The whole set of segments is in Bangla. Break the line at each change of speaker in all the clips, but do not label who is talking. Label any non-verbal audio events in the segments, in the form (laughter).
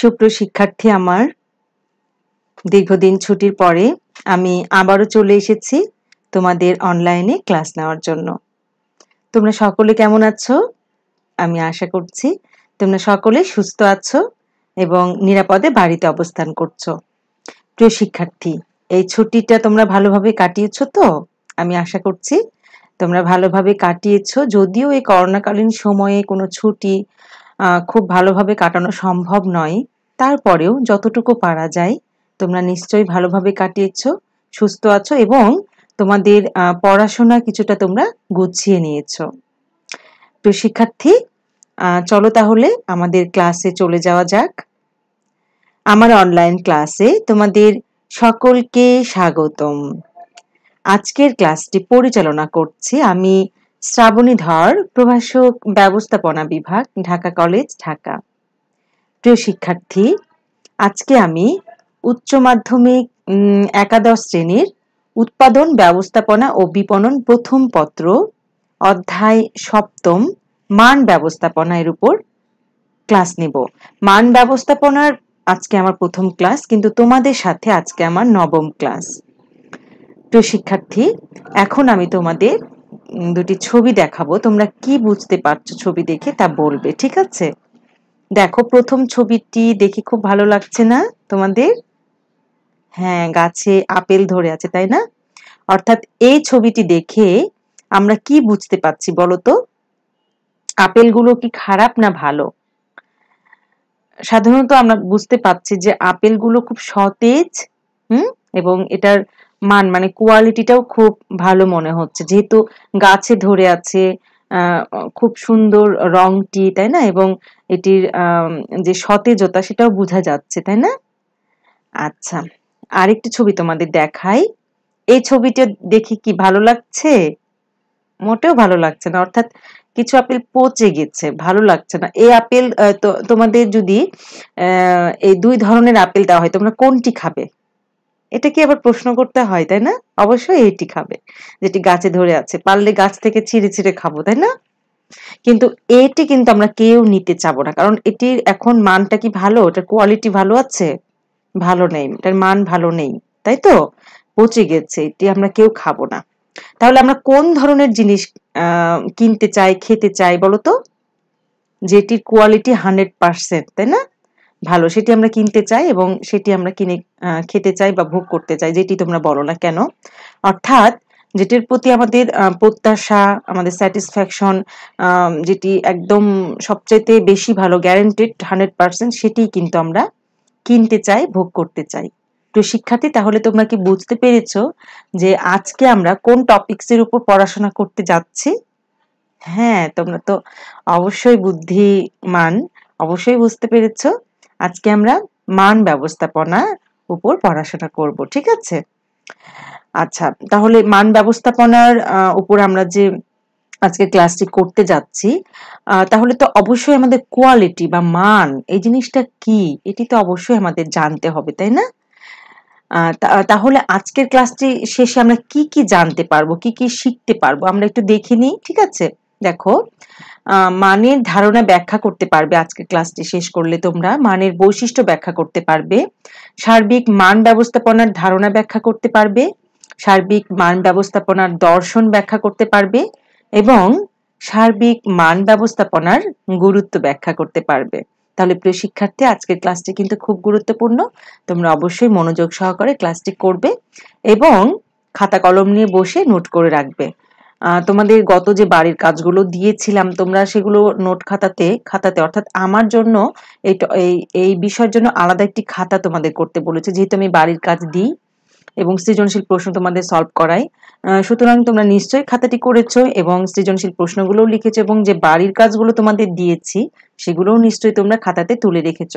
সুপ্র শিক্ষার্থী আমার দীর্ঘদিন ছুটির পরে আমি আবারও চলে এসেছি তোমাদের অনলাইনে ক্লাস নেওয়ার জন্য তোমরা সকলে কেমন আছো আমি আশা করছি তোমরা সকলে সুস্থ আছো এবং নিরাপদে বাড়িতে অবস্থান করছো প্রিয় শিক্ষার্থী এই ছুটিটা তোমরা ভালোভাবে কাটিয়েছো তো আমি আশা করছি তোমরা ভালোভাবে কাটিয়েছ যদিও এই করোনাকালীন সময়ে কোনো ছুটি খুব ভালোভাবে কাটানো সম্ভব নয় তারপরেও যতটুকু পারা যায় তোমরা নিশ্চয়ই ভালোভাবে কাটিয়েছ সুস্থ আছো এবং তোমাদের পড়াশোনা কিছুটা তোমরা গুছিয়ে নিয়েছ প্রিয় শিক্ষার্থী চলো তাহলে আমাদের ক্লাসে চলে যাওয়া যাক আমার অনলাইন ক্লাসে তোমাদের সকলকে স্বাগতম আজকের ক্লাসটি পরিচালনা করছি আমি শ্রাবণী ধর প্রভাষক ব্যবস্থাপনা বিভাগ ঢাকা কলেজ ঢাকা প্রিয় শিক্ষার্থী আজকে আমি উচ্চ মাধ্যমিক একাদশ শ্রেণীর উৎপাদন ব্যবস্থাপনা ও বিপণন প্রথম পত্র অধ্যায় সপ্তম মান ব্যবস্থাপনা এর উপর ক্লাস নেব মান ব্যবস্থাপনার আজকে আমার প্রথম ক্লাস কিন্তু তোমাদের সাথে আজকে আমার নবম ক্লাস প্রিয় শিক্ষার্থী এখন আমি তোমাদের দুটি ছবি দেখাবো তোমরা কি বুঝতে পারছো ছবি দেখে তা বলবে ঠিক আছে দেখো প্রথম ছবিটি দেখে খুব ভালো লাগছে না তোমাদের হ্যাঁ গাছে আপেল ধরে আছে তাই না অর্থাৎ এই ছবিটি দেখে আমরা কি বুঝতে পারছি বলতো আপেলগুলো কি খারাপ না ভালো সাধারণত আমরা বুঝতে পারছি যে আপেলগুলো খুব সতেজ হম এবং এটার মান মানে কোয়ালিটিটাও খুব ভালো মনে হচ্ছে যেহেতু গাছে ধরে আছে খুব সুন্দর রংটি তাই না এবং এটির যে সতেজতা সেটাও বোঝা যাচ্ছে তাই না আচ্ছা আরেকটি ছবি তোমাদের দেখাই এই ছবিটা দেখি কি ভালো লাগছে মোটেও ভালো লাগছে না অর্থাৎ কিছু আপেল পচে গেছে ভালো লাগছে না এই আপেল তোমাদের যদি এই দুই ধরনের আপেল দেওয়া হয় তোমরা কোনটি খাবে এটা কি আবার প্রশ্ন করতে হয় তাই না অবশ্যই এটি খাবে যেটি গাছে ধরে আছে পারলে গাছ থেকে ছিঁড়ে ছিঁড়ে খাবো তাই না কিন্তু এটি কিন্তু আমরা কেউ নিতে চাবো না কারণ এটির এখন মানটা কি ভালো এটার কোয়ালিটি ভালো আছে ভালো নেই এটার মান ভালো নেই তাই তো পচে গেছে এটি আমরা কেউ খাবো না তাহলে আমরা কোন ধরনের জিনিস কিনতে চাই খেতে চাই বলতো যেটির কোয়ালিটি হান্ড্রেড পার্সেন্ট তাই না ভালো সেটি আমরা কিনতে চাই এবং সেটি আমরা কিনে খেতে চাই বা ভোগ করতে চাই যেটি তোমরা বলো না কেন অর্থাৎ যেটির প্রতি আমাদের প্রত্যাশা আমাদের স্যাটিসফ্যাকশন যেটি একদম সবচাইতে বেশি ভালো গ্যারেন্টেড হান্ড্রেড পারসেন্ট সেটিই কিন্তু আমরা কিনতে চাই ভোগ করতে চাই তো শিক্ষার্থী তাহলে তোমরা কি বুঝতে পেরেছ যে আজকে আমরা কোন টপিক্সের উপর পড়াশোনা করতে যাচ্ছি হ্যাঁ তোমরা তো অবশ্যই বুদ্ধিমান অবশ্যই বুঝতে পেরেছো আজকে আমরা মান ব্যবস্থাপনা উপর পড়াশোনা করব ঠিক আছে আচ্ছা তাহলে মান ব্যবস্থাপনার উপর আমরা যে আজকে ক্লাসটি করতে যাচ্ছি তাহলে তো অবশ্যই আমাদের কোয়ালিটি বা মান এই জিনিসটা কি এটি তো অবশ্যই আমাদের জানতে হবে তাই না তাহলে আজকের ক্লাসটি শেষে আমরা কি কি জানতে পারবো কি কি শিখতে পারবো আমরা একটু দেখে নিই ঠিক আছে দেখো মানের ধারণা ব্যাখ্যা করতে পারবে আজকে ক্লাসটি শেষ করলে তোমরা মানের বৈশিষ্ট্য ব্যাখ্যা করতে পারবে সার্বিক মান ব্যবস্থাপনার ধারণা ব্যাখ্যা করতে পারবে সার্বিক মান ব্যবস্থাপনার দর্শন ব্যাখ্যা করতে পারবে এবং সার্বিক মান ব্যবস্থাপনার গুরুত্ব ব্যাখ্যা করতে পারবে তাহলে প্রিয় শিক্ষার্থী আজকের ক্লাসটি কিন্তু খুব গুরুত্বপূর্ণ তোমরা অবশ্যই মনোযোগ সহকারে ক্লাসটি করবে এবং খাতা কলম নিয়ে বসে নোট করে রাখবে তোমাদের গত যে বাড়ির কাজগুলো দিয়েছিলাম তোমরা সেগুলো নোট খাতাতে খাতাতে অর্থাৎ আমার জন্য এই এই বিষয়ের জন্য আলাদা একটি খাতা তোমাদের করতে বলেছে যেহেতু আমি বাড়ির কাজ দিই এবং সৃজনশীল প্রশ্ন তোমাদের সলভ করাই সুতরাং তোমরা নিশ্চয়ই খাতাটি করেছ এবং সৃজনশীল প্রশ্নগুলোও লিখেছো এবং যে বাড়ির কাজগুলো তোমাদের দিয়েছি সেগুলোও নিশ্চয়ই তোমরা খাতাতে তুলে রেখেছ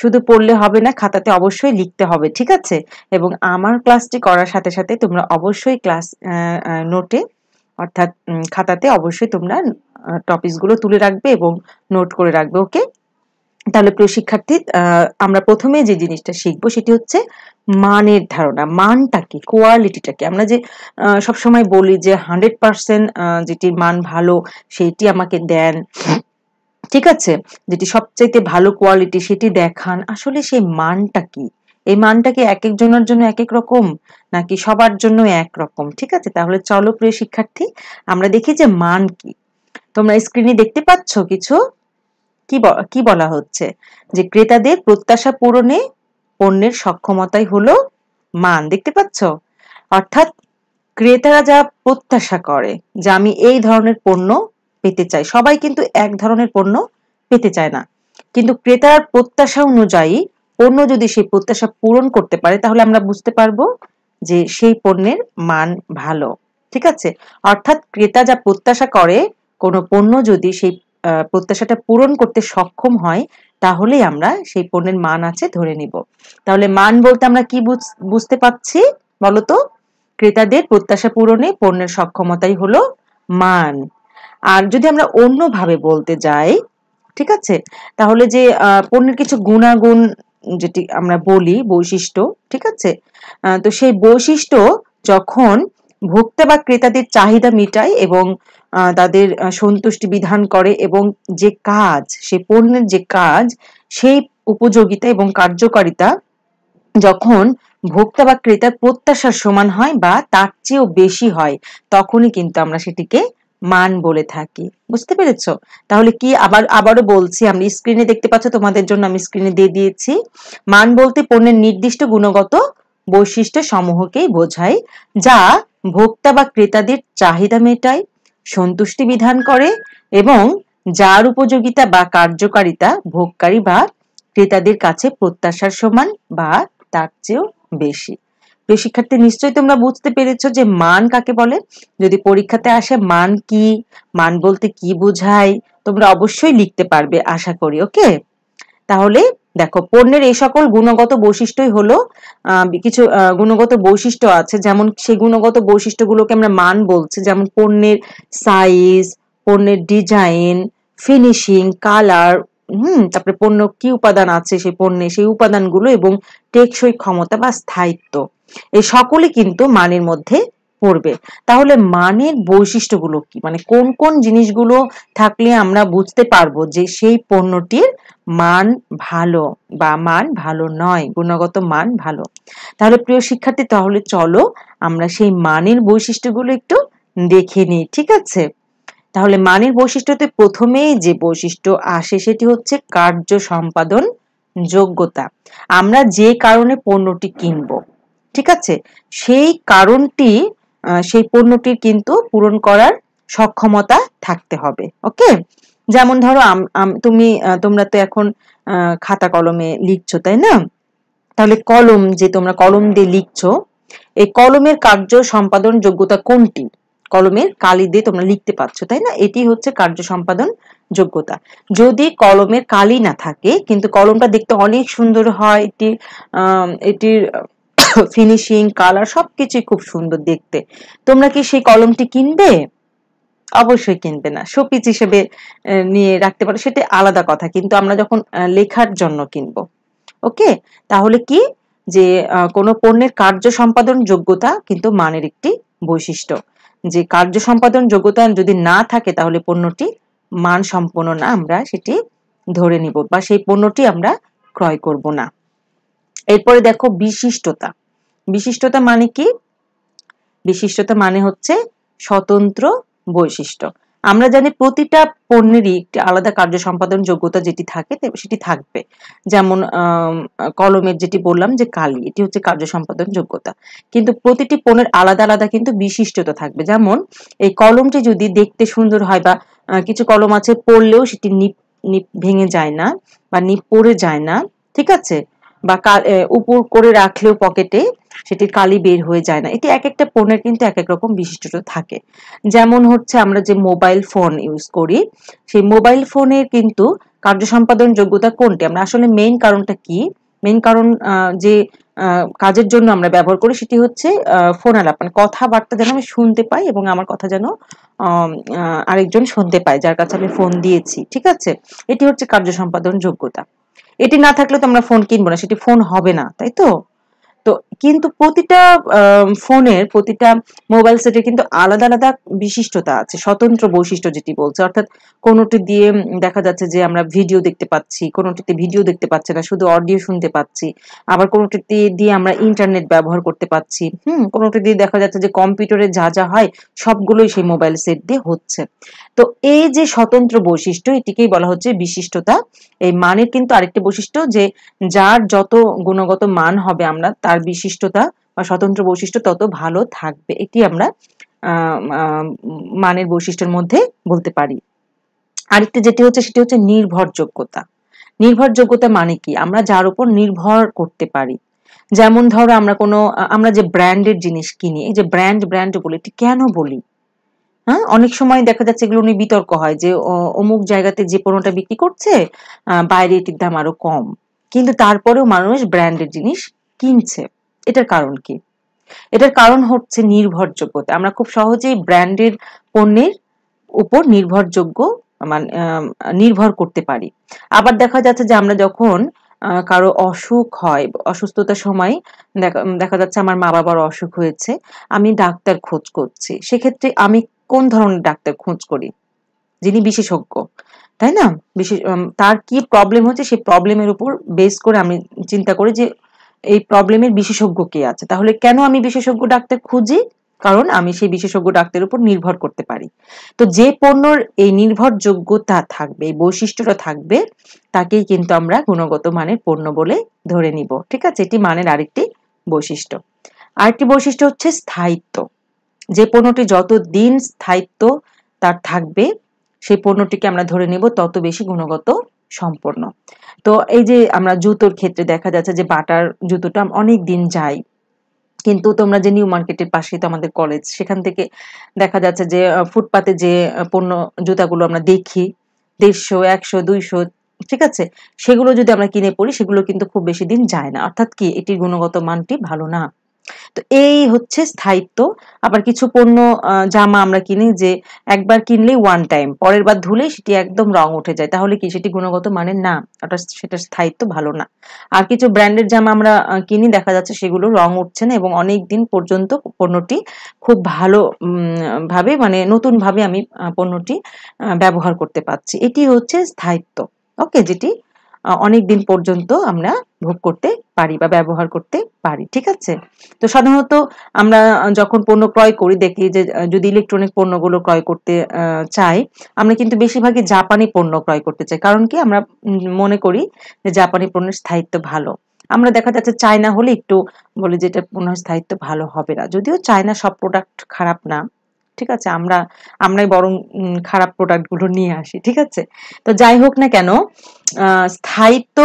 শুধু পড়লে হবে না খাতাতে অবশ্যই লিখতে হবে ঠিক আছে এবং আমার ক্লাসটি করার সাথে সাথে তোমরা অবশ্যই ক্লাস নোটে অর্থাৎ খাতাতে অবশ্যই তোমরা টপিকসগুলো তুলে রাখবে এবং নোট করে রাখবে ওকে তাহলে প্রিয় শিক্ষার্থী আমরা প্রথমে যে জিনিসটা শিখবো সেটি হচ্ছে মানের ধারণা মানটা কি কোয়ালিটিটা কি আমরা যে সবসময় বলি যে হান্ড্রেড পার্সেন্ট যেটি মান ভালো সেটি আমাকে দেন ঠিক আছে যেটি সবচাইতে ভালো কোয়ালিটি সেটি দেখান আসলে সেই মানটা কি এই মানটা কি এক একজনের জন্য এক এক রকম নাকি সবার জন্য এক রকম ঠিক আছে তাহলে চলো প্রিয় শিক্ষার্থী আমরা দেখি যে মান কি তোমরা স্ক্রিনে দেখতে পাচ্ছ কিছু কি বলা হচ্ছে যে ক্রেতাদের প্রত্যাশা পূরণে পণ্যের সক্ষমতাই হলো মান দেখতে পাচ্ছ অর্থাৎ ক্রেতারা যা প্রত্যাশা করে যে আমি এই ধরনের পণ্য পেতে চাই সবাই কিন্তু এক ধরনের পণ্য পেতে চায় না কিন্তু ক্রেতার প্রত্যাশা অনুযায়ী পণ্য যদি সেই প্রত্যাশা পূরণ করতে পারে তাহলে আমরা বুঝতে পারবো যে সেই পণ্যের মান ভালো ঠিক আছে অর্থাৎ ক্রেতা যা প্রত্যাশা করে কোনো পণ্য যদি সেই প্রত্যাশাটা পূরণ করতে সক্ষম হয় তাহলেই আমরা সেই পণ্যের মান আছে ধরে নিব তাহলে মান বলতে আমরা কি বুঝতে পাচ্ছি বলতো ক্রেতাদের প্রত্যাশা পূরণে পণ্যের সক্ষমতাই হলো মান আর যদি আমরা অন্যভাবে বলতে যাই ঠিক আছে তাহলে যে পণ্যের কিছু গুণাগুণ যেটি আমরা বলি বৈশিষ্ট্য ঠিক আছে তো সেই বৈশিষ্ট্য যখন ভোক্তা বা ক্রেতাদের চাহিদা মিটায় এবং তাদের সন্তুষ্টি বিধান করে এবং যে কাজ সে পণ্যের যে কাজ সেই উপযোগিতা এবং কার্যকারিতা যখন ভোক্তা বা ক্রেতার প্রত্যাশার সমান হয় বা তার চেয়েও বেশি হয় তখনই কিন্তু আমরা সেটিকে মান বলে থাকি বুঝতে পেরেছ তাহলে কি আবার আবারও বলছি আমি স্ক্রিনে দেখতে পাচ্ছ তোমাদের জন্য আমি স্ক্রিনে দিয়ে দিয়েছি মান বলতে পণ্যের নির্দিষ্ট গুণগত বৈশিষ্ট্য সমূহকেই বোঝায় যা ভোক্তা বা ক্রেতাদের চাহিদা মেটায় সন্তুষ্টি বিধান করে এবং যার উপযোগিতা বা কার্যকারিতা ভোগকারী বা ক্রেতাদের কাছে প্রত্যাশার সমান বা তার চেয়েও বেশি প্রিয় শিক্ষার্থী নিশ্চয়ই তোমরা বুঝতে পেরেছো যে মান কাকে বলে যদি পরীক্ষাতে আসে মান কি মান বলতে কি বোঝায় তোমরা অবশ্যই লিখতে পারবে আশা করি ওকে তাহলে দেখো পণ্যের এই সকল গুণগত বৈশিষ্ট্যই হলো কিছু গুণগত বৈশিষ্ট্য আছে যেমন সেই গুণগত বৈশিষ্ট্যগুলোকে আমরা মান বলছি যেমন পণ্যের সাইজ পণ্যের ডিজাইন ফিনিশিং কালার হুম তারপরে পণ্য কি উপাদান আছে সেই পণ্যে সেই উপাদানগুলো এবং টেকসই ক্ষমতা বা স্থায়িত্ব এই সকলে কিন্তু মানের মধ্যে পড়বে তাহলে মানের বৈশিষ্ট্যগুলো কি মানে কোন কোন জিনিসগুলো থাকলে আমরা বুঝতে পারবো যে সেই পণ্যটির মান ভালো বা মান ভালো নয় গুণগত মান ভালো তাহলে প্রিয় শিক্ষার্থী তাহলে চলো আমরা সেই মানের বৈশিষ্ট্যগুলো একটু দেখে নিই ঠিক আছে তাহলে মানের বৈশিষ্ট্যতে প্রথমেই যে বৈশিষ্ট্য আসে সেটি হচ্ছে কার্য সম্পাদন যোগ্যতা আমরা যে কারণে পণ্যটি কিনব ঠিক আছে সেই কারণটি সেই পণ্যটির কিন্তু পূরণ করার সক্ষমতা থাকতে হবে ওকে যেমন ধরো তুমি তোমরা তো এখন খাতা কলমে লিখছো তাই না তাহলে কলম যে তোমরা কলম দিয়ে লিখছো এই কলমের কার্য সম্পাদন যোগ্যতা কোনটি কলমের কালি দিয়ে তোমরা লিখতে পারছো তাই না এটি হচ্ছে কার্য সম্পাদন যোগ্যতা যদি কলমের কালি না থাকে কিন্তু কলমটা দেখতে অনেক সুন্দর হয় এটি এটির ফিনিশিং কালার (coughs) সবকিছুই খুব সুন্দর দেখতে তোমরা কি সেই কলমটি কিনবে অবশ্যই কিনবে না শোপিস হিসেবে নিয়ে রাখতে পারো সেটা আলাদা কথা কিন্তু আমরা যখন লেখার জন্য কিনবো ওকে তাহলে কি যে কোনো পণ্যের কার্য সম্পাদন যোগ্যতা কিন্তু মানের একটি বৈশিষ্ট্য যে কার্য সম্পাদন যোগ্যতা যদি না থাকে তাহলে পণ্যটি মান সম্পন্ন না আমরা সেটি ধরে নিব বা সেই পণ্যটি আমরা ক্রয় করব না এরপরে দেখো বিশিষ্টতা বিশিষ্টতা মানে কি বিশিষ্টতা মানে হচ্ছে স্বতন্ত্র বৈশিষ্ট্য আমরা জানি প্রতিটা পণ্যেরই একটি আলাদা কার্য সম্পাদন যোগ্যতা যেটি থাকে সেটি থাকবে যেমন কলমের যেটি বললাম যে কালি এটি হচ্ছে কার্য সম্পাদন যোগ্যতা কিন্তু প্রতিটি পণ্যের আলাদা আলাদা কিন্তু বিশিষ্টতা থাকবে যেমন এই কলমটি যদি দেখতে সুন্দর হয় বা কিছু কলম আছে পড়লেও সেটি নিপ নিপ ভেঙে যায় না বা নিপ পড়ে যায় না ঠিক আছে বা উপর করে রাখলেও পকেটে সেটির কালি বের হয়ে যায় না এটি এক একটা পণ্যের কিন্তু এক এক রকম বিশিষ্টতা থাকে যেমন হচ্ছে আমরা যে মোবাইল ফোন ইউজ করি সেই মোবাইল ফোনের কিন্তু কার্য সম্পাদন যোগ্যতা কোনটি আমরা আসলে মেইন কারণটা কি মেইন কারণ যে কাজের জন্য আমরা ব্যবহার করি সেটি হচ্ছে ফোন আলাপ মানে কথাবার্তা যেন আমি শুনতে পাই এবং আমার কথা যেন আরেকজন শুনতে পায় যার কাছে আমি ফোন দিয়েছি ঠিক আছে এটি হচ্ছে কার্য সম্পাদন যোগ্যতা এটি না থাকলে তো আমরা ফোন কিনবো না সেটি ফোন হবে না তাই তো তো কিন্তু প্রতিটা ফোনের প্রতিটা মোবাইল সেটের কিন্তু আলাদা আলাদা বিশিষ্টতা আছে স্বতন্ত্র বৈশিষ্ট্য যেটি বলছে অর্থাৎ কোনোটি দিয়ে দেখা যাচ্ছে যে আমরা ভিডিও দেখতে পাচ্ছি কোনোটিতে ভিডিও দেখতে পাচ্ছি না শুধু অডিও শুনতে পাচ্ছি আবার কোনোটিতে দিয়ে আমরা ইন্টারনেট ব্যবহার করতে পাচ্ছি হুম কোনোটি দিয়ে দেখা যাচ্ছে যে কম্পিউটারে যা যা হয় সবগুলোই সেই মোবাইল সেট দিয়ে হচ্ছে তো এই যে স্বতন্ত্র বৈশিষ্ট্য এটিকেই বলা হচ্ছে বিশিষ্টতা এই মানের কিন্তু আরেকটি বৈশিষ্ট্য যে যার যত গুণগত মান হবে আমরা তার বিশিষ্ট বৈশিষ্ট্যতা বা স্বতন্ত্র বৈশিষ্ট্য তত ভালো থাকবে এটি আমরা মানের বৈশিষ্ট্যের মধ্যে বলতে পারি আরেকটি যেটি হচ্ছে সেটি হচ্ছে নির্ভরযোগ্যতা নির্ভরযোগ্যতা মানে কি আমরা যার উপর নির্ভর করতে পারি যেমন ধরো আমরা কোনো আমরা যে ব্র্যান্ডের জিনিস কিনি এই যে ব্র্যান্ড ব্র্যান্ড বলি এটি কেন বলি হ্যাঁ অনেক সময় দেখা যাচ্ছে এগুলো নিয়ে বিতর্ক হয় যে অমুক জায়গাতে যে পণ্যটা বিক্রি করছে বাইরে এটির দাম আরো কম কিন্তু তারপরেও মানুষ ব্র্যান্ডের জিনিস কিনছে এটার কারণ কি এটার কারণ হচ্ছে নির্ভরযোগ্যতা আমরা খুব সহজেই ব্র্যান্ডের পণ্যের উপর নির্ভরযোগ্য মানে নির্ভর করতে পারি আবার দেখা যাচ্ছে যে আমরা যখন কারো অসুখ হয় অসুস্থতার সময় দেখা যাচ্ছে আমার মা বাবার অসুখ হয়েছে আমি ডাক্তার খোঁজ করছি সেক্ষেত্রে আমি কোন ধরনের ডাক্তার খোঁজ করি যিনি বিশেষজ্ঞ তাই না বিশেষ তার কি প্রবলেম হচ্ছে সেই প্রবলেমের উপর বেস করে আমি চিন্তা করি যে এই প্রবলেমের বিশেষজ্ঞ কে আছে তাহলে কেন আমি বিশেষজ্ঞ ডাক্তার খুঁজি কারণ আমি সেই বিশেষজ্ঞ ডাক্তারের উপর নির্ভর করতে পারি তো যে পণ্যর এই নির্ভরযোগ্যতা থাকবে এই বৈশিষ্ট্যটা থাকবে তাকেই কিন্তু আমরা গুণগত মানের পণ্য বলে ধরে নিব ঠিক আছে এটি মানের আরেকটি বৈশিষ্ট্য আরেকটি বৈশিষ্ট্য হচ্ছে স্থায়িত্ব যে পণ্যটি যত দিন স্থায়িত্ব তার থাকবে সেই পণ্যটিকে আমরা ধরে নেব তত বেশি গুণগত সম্পূর্ণ তো এই যে আমরা জুতোর ক্ষেত্রে দেখা যাচ্ছে যে বাটার জুতোটা অনেক দিন যায় কিন্তু তোমরা যে নিউ মার্কেটের পাশেই তো আমাদের কলেজ সেখান থেকে দেখা যাচ্ছে যে ফুটপাতে যে পণ্য জুতাগুলো আমরা দেখি দেড়শো একশো দুইশো ঠিক আছে সেগুলো যদি আমরা কিনে পড়ি সেগুলো কিন্তু খুব বেশি দিন যায় না অর্থাৎ কি এটির গুণগত মানটি ভালো না তো এই হচ্ছে স্থায়িত্ব আবার কিছু পণ্য জামা আমরা কিনি যে একবার কিনলেই ওয়ান টাইম পরের বার ধুলেই সেটি একদম রং উঠে যায় তাহলে কি সেটি গুণগত মানে না ওটা সেটা স্থায়িত্ব ভালো না আর কিছু ব্র্যান্ডের জামা আমরা কিনি দেখা যাচ্ছে সেগুলো রং উঠছে না এবং অনেক দিন পর্যন্ত পণ্যটি খুব ভালো ভাবে মানে নতুনভাবে আমি পণ্যটি ব্যবহার করতে পারছি এটি হচ্ছে স্থায়িত্ব ওকে যেটি অনেক দিন পর্যন্ত আমরা ভোগ করতে পারি বা ব্যবহার করতে পারি ঠিক আছে তো সাধারণত আমরা যখন পণ্য ক্রয় করি দেখি যে যদি ইলেকট্রনিক পণ্যগুলো ক্রয় করতে চাই আমরা কিন্তু বেশিরভাগই জাপানি পণ্য ক্রয় করতে চাই কারণ কি আমরা মনে করি যে জাপানি পণ্যের স্থায়িত্ব ভালো আমরা দেখা যাচ্ছে চায়না হলে একটু বলে যে এটা স্থায়িত্ব ভালো হবে না যদিও চায়না সব প্রোডাক্ট খারাপ না ঠিক আছে আমরা আমরাই বরং খারাপ প্রোডাক্টগুলো নিয়ে আসি ঠিক আছে তো যাই হোক না কেন স্থায়িত্ব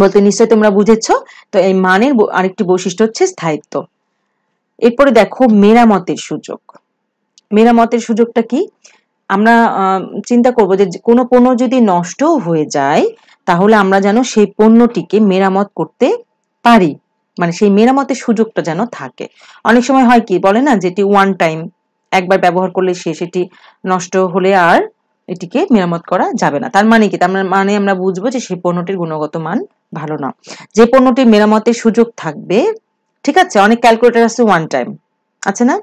বলতে নিশ্চয় তোমরা বুঝেছ তো এই মানের আরেকটি বৈশিষ্ট্য হচ্ছে স্থায়িত্ব এরপরে দেখো মেরামতের সুযোগ মেরামতের সুযোগটা কি আমরা চিন্তা করব যে কোনো পণ্য যদি নষ্ট হয়ে যায় তাহলে আমরা যেন সেই পণ্যটিকে মেরামত করতে পারি মানে সেই মেরামতের সুযোগটা যেন থাকে অনেক সময় হয় কি বলে না যেটি ওয়ান টাইম একবার ব্যবহার করলে সে সেটি নষ্ট হলে আর এটিকে মেরামত করা যাবে না তার মানে কি তার মানে আমরা বুঝবো যে সেই পণ্যটির গুণগত মান ভালো না যে মেরামতের সুযোগ থাকবে ঠিক আছে অনেক ক্যালকুলেটার আছে ওয়ান টাইম আছে না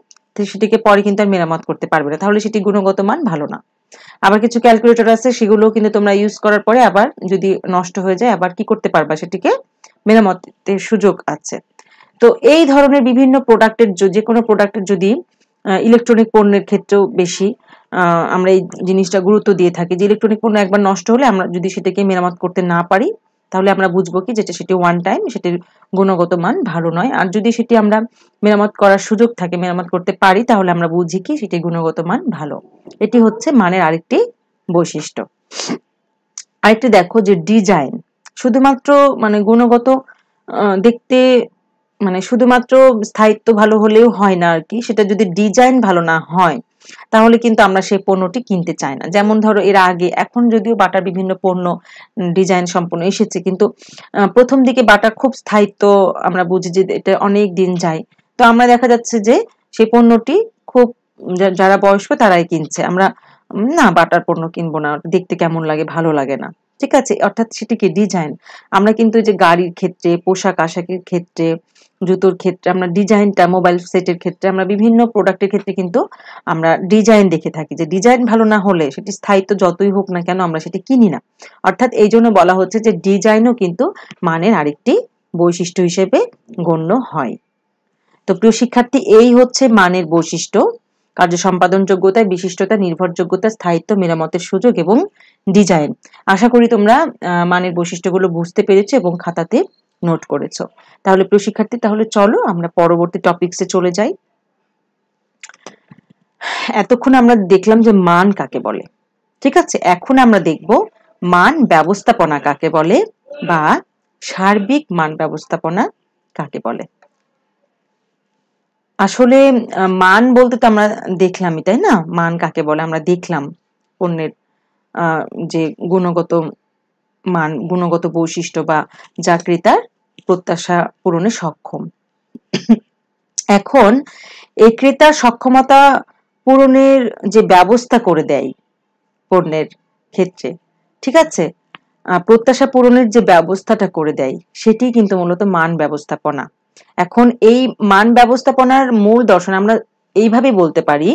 সেটিকে পরে কিন্তু আর মেরামত করতে পারবে না তাহলে সেটি গুণগত মান ভালো না আবার কিছু ক্যালকুলেটর আছে সেগুলো কিন্তু তোমরা ইউজ করার পরে আবার যদি নষ্ট হয়ে যায় আবার কি করতে পারবা সেটিকে মেরামতের সুযোগ আছে তো এই ধরনের বিভিন্ন প্রোডাক্টের যে কোনো প্রোডাক্টের যদি ইলেকট্রনিক পণ্যের ক্ষেত্রেও বেশি আমরা এই জিনিসটা গুরুত্ব দিয়ে থাকি যে ইলেকট্রনিক পণ্য একবার নষ্ট হলে আমরা যদি সেটাকে মেরামত করতে না পারি তাহলে আমরা বুঝবো কি যেটা সেটি ওয়ান টাইম সেটির গুণগত মান ভালো নয় আর যদি সেটি আমরা মেরামত করার সুযোগ থাকে মেরামত করতে পারি তাহলে আমরা বুঝি কি সেটি গুণগত মান ভালো এটি হচ্ছে মানের আরেকটি বৈশিষ্ট্য আরেকটি দেখো যে ডিজাইন শুধুমাত্র মানে গুণগত দেখতে মানে শুধুমাত্র স্থায়িত্ব ভালো হলেও হয় না আর কি সেটা যদি ডিজাইন ভালো না হয় তাহলে কিন্তু আমরা সেই পণ্যটি কিনতে চাই না যেমন ধরো এর আগে এখন যদিও বাটার বিভিন্ন পণ্য ডিজাইন সম্পন্ন এসেছে কিন্তু প্রথম দিকে বাটার খুব স্থায়িত্ব আমরা বুঝি যে এটা অনেক দিন যায় তো আমরা দেখা যাচ্ছে যে সেই পণ্যটি খুব যারা বয়স্ক তারাই কিনছে আমরা না বাটার পণ্য কিনবো না দেখতে কেমন লাগে ভালো লাগে না ঠিক আছে অর্থাৎ সেটিকে ডিজাইন আমরা কিন্তু এই যে গাড়ির ক্ষেত্রে পোশাক আশাকের ক্ষেত্রে জুতোর ক্ষেত্রে আমরা ডিজাইনটা মোবাইল সেটের ক্ষেত্রে আমরা বিভিন্ন প্রোডাক্টের ক্ষেত্রে কিন্তু আমরা ডিজাইন দেখে থাকি যে ডিজাইন ভালো না হলে সেটি স্থায়িত্ব যতই হোক না কেন আমরা সেটি কিনি না অর্থাৎ এই জন্য বলা হচ্ছে যে ডিজাইনও কিন্তু মানের আরেকটি বৈশিষ্ট্য হিসেবে গণ্য হয় তো প্রিয় শিক্ষার্থী এই হচ্ছে মানের বৈশিষ্ট্য কার্য সম্পাদন যোগ্যতায় বিশিষ্টতা নির্ভরযোগ্যতা স্থায়িত্ব মেরামতের সুযোগ এবং ডিজাইন আশা করি তোমরা মানের বৈশিষ্ট্যগুলো বুঝতে পেরেছো এবং খাতাতে নোট করেছো তাহলে প্রশিক্ষার্থী তাহলে চলো আমরা পরবর্তী টপিক্সে চলে যাই এতক্ষণ আমরা দেখলাম যে মান কাকে বলে ঠিক আছে এখন আমরা দেখব মান ব্যবস্থাপনা কাকে বলে বা সার্বিক মান ব্যবস্থাপনা কাকে বলে আসলে মান বলতে তো আমরা দেখলামই তাই না মান কাকে বলে আমরা দেখলাম পণ্যের যে গুণগত মান গুণগত বৈশিষ্ট্য বা যা ক্রেতার প্রত্যাশা পূরণে সক্ষম এখন এই ক্রেতার সক্ষমতা পূরণের যে ব্যবস্থা করে দেয় পণ্যের ক্ষেত্রে ঠিক আছে প্রত্যাশা পূরণের যে ব্যবস্থাটা করে দেয় সেটি কিন্তু মূলত মান ব্যবস্থাপনা এখন এই মান ব্যবস্থাপনার মূল দর্শন আমরা এইভাবে বলতে পারি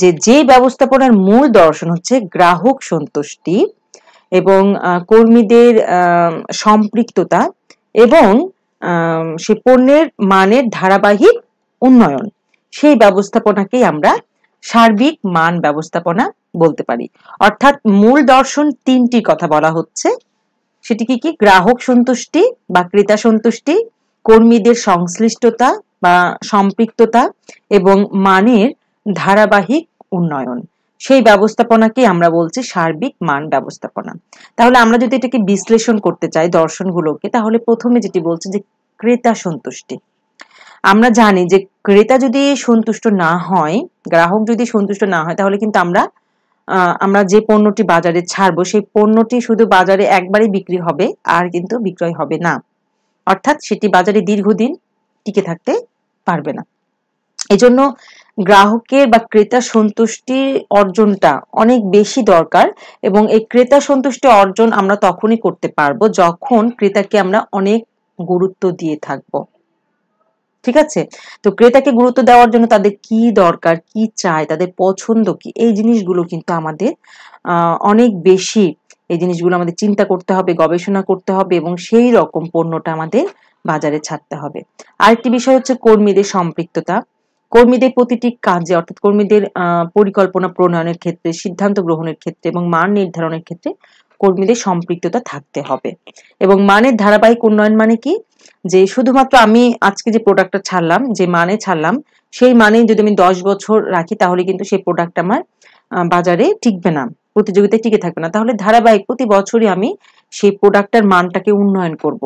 যে যে ব্যবস্থাপনার মূল দর্শন হচ্ছে গ্রাহক সন্তুষ্টি এবং কর্মীদের সম্পৃক্ততা এবং সে পণ্যের মানের ধারাবাহিক উন্নয়ন সেই ব্যবস্থাপনাকেই আমরা সার্বিক মান ব্যবস্থাপনা বলতে পারি অর্থাৎ মূল দর্শন তিনটি কথা বলা হচ্ছে সেটি কি কি গ্রাহক সন্তুষ্টি বা ক্রেতা সন্তুষ্টি কর্মীদের সংশ্লিষ্টতা বা সম্পৃক্ততা এবং মানের ধারাবাহিক উন্নয়ন সেই ব্যবস্থাপনাকে আমরা বলছি সার্বিক মান ব্যবস্থাপনা তাহলে আমরা যদি এটাকে বিশ্লেষণ করতে চাই দর্শনগুলোকে তাহলে প্রথমে যেটি বলছে যে ক্রেতা সন্তুষ্টি আমরা জানি যে ক্রেতা যদি সন্তুষ্ট না হয় গ্রাহক যদি সন্তুষ্ট না হয় তাহলে কিন্তু আমরা আমরা যে পণ্যটি বাজারে ছাড়বো সেই পণ্যটি শুধু বাজারে একবারই বিক্রি হবে আর কিন্তু বিক্রয় হবে না অর্থাৎ সেটি বাজারে দীর্ঘদিন টিকে থাকতে পারবে না এজন্য গ্রাহকের বা ক্রেতা সন্তুষ্টি অর্জনটা অনেক বেশি দরকার এবং এই ক্রেতা সন্তুষ্টি অর্জন আমরা তখনই করতে পারবো যখন ক্রেতাকে আমরা অনেক গুরুত্ব দিয়ে থাকব ঠিক আছে তো ক্রেতাকে গুরুত্ব দেওয়ার জন্য তাদের কি দরকার কি চায় তাদের পছন্দ কি এই জিনিসগুলো কিন্তু আমাদের অনেক বেশি এই জিনিসগুলো আমাদের চিন্তা করতে হবে গবেষণা করতে হবে এবং সেই রকম পণ্যটা আমাদের বাজারে ছাড়তে হবে আরেকটি বিষয় হচ্ছে কর্মীদের সম্পৃক্ততা কর্মীদের প্রতিটি কাজে অর্থাৎ কর্মীদের পরিকল্পনা প্রণয়নের ক্ষেত্রে সিদ্ধান্ত গ্রহণের ক্ষেত্রে এবং মান নির্ধারণের ক্ষেত্রে কর্মীদের সম্পৃক্ততা থাকতে হবে এবং মানের ধারাবাহিক উন্নয়ন মানে কি যে শুধুমাত্র আমি আজকে যে প্রোডাক্টটা ছাড়লাম যে মানে ছাড়লাম সেই মানে যদি আমি দশ বছর রাখি তাহলে কিন্তু সেই প্রোডাক্ট আমার বাজারে টিকবে না প্রতিযোগিতায় টিকে থাকবে না তাহলে ধারাবাহিক প্রতি বছরই আমি সেই প্রোডাক্টের মানটাকে উন্নয়ন করব।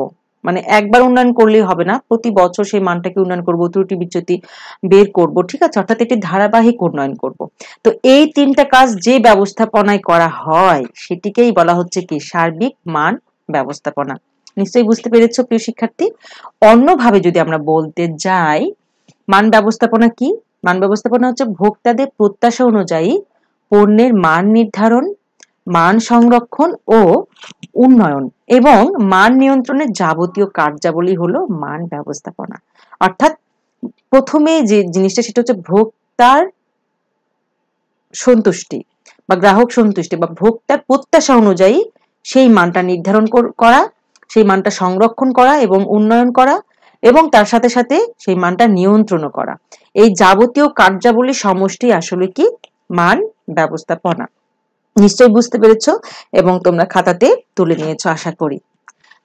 মানে একবার উন্নয়ন করলেই হবে না প্রতি বছর সেই মানটাকে উন্নয়ন করব ত্রুটি বিচ্যুতি বের করব ঠিক আছে অর্থাৎ একটি ধারাবাহিক উন্নয়ন করব তো এই তিনটা কাজ যে ব্যবস্থাপনায় করা হয় সেটিকেই বলা হচ্ছে কি সার্বিক মান ব্যবস্থাপনা নিশ্চয়ই বুঝতে পেরেছো প্রিয় শিক্ষার্থী অন্যভাবে যদি আমরা বলতে যাই মান ব্যবস্থাপনা কি মান ব্যবস্থাপনা হচ্ছে ভোক্তাদের প্রত্যাশা অনুযায়ী পণ্যের মান নির্ধারণ মান সংরক্ষণ ও উন্নয়ন এবং মান নিয়ন্ত্রণের যাবতীয় কার্যাবলী হলো মান ব্যবস্থাপনা অর্থাৎ প্রথমে যে জিনিসটা সেটা হচ্ছে ভোক্তার সন্তুষ্টি বা গ্রাহক সন্তুষ্টি বা ভোক্তার প্রত্যাশা অনুযায়ী সেই মানটা নির্ধারণ করা সেই মানটা সংরক্ষণ করা এবং উন্নয়ন করা এবং তার সাথে সাথে সেই মানটা নিয়ন্ত্রণ করা এই যাবতীয় কার্যাবলী সমষ্টি আসলে কি মান ব্যবস্থাপনা নিশ্চয়ই বুঝতে পেরেছ এবং তোমরা খাতাতে তুলে নিয়েছ আশা করি